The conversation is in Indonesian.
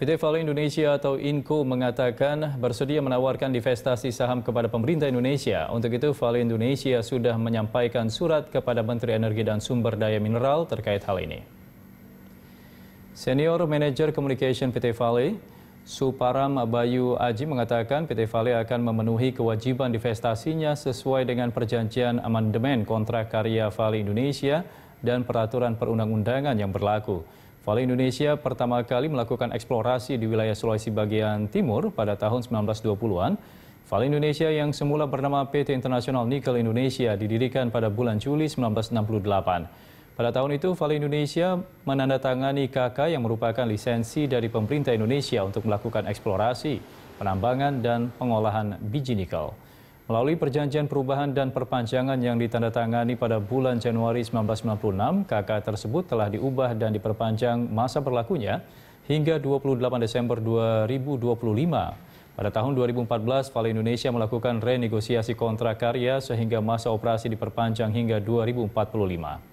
PT Valo Indonesia atau INCO mengatakan bersedia menawarkan divestasi saham kepada pemerintah Indonesia. Untuk itu, Valo Indonesia sudah menyampaikan surat kepada Menteri Energi dan Sumber Daya Mineral terkait hal ini. Senior Manager Communication PT Vale, Suparam Bayu Aji mengatakan PT Vale akan memenuhi kewajiban divestasinya sesuai dengan perjanjian amandemen kontrak karya Vale Indonesia dan peraturan perundang-undangan yang berlaku. Vale Indonesia pertama kali melakukan eksplorasi di wilayah Sulawesi bagian timur pada tahun 1920-an. Vale Indonesia yang semula bernama PT Internasional Nikel Indonesia didirikan pada bulan Juli 1968. Pada tahun itu, Vale Indonesia menandatangani KK yang merupakan lisensi dari pemerintah Indonesia untuk melakukan eksplorasi, penambangan, dan pengolahan biji nikel. Melalui perjanjian perubahan dan perpanjangan yang ditandatangani pada bulan Januari 1996, KK tersebut telah diubah dan diperpanjang masa berlakunya hingga 28 Desember 2025. Pada tahun 2014, Vale Indonesia melakukan renegosiasi kontrak karya sehingga masa operasi diperpanjang hingga 2045.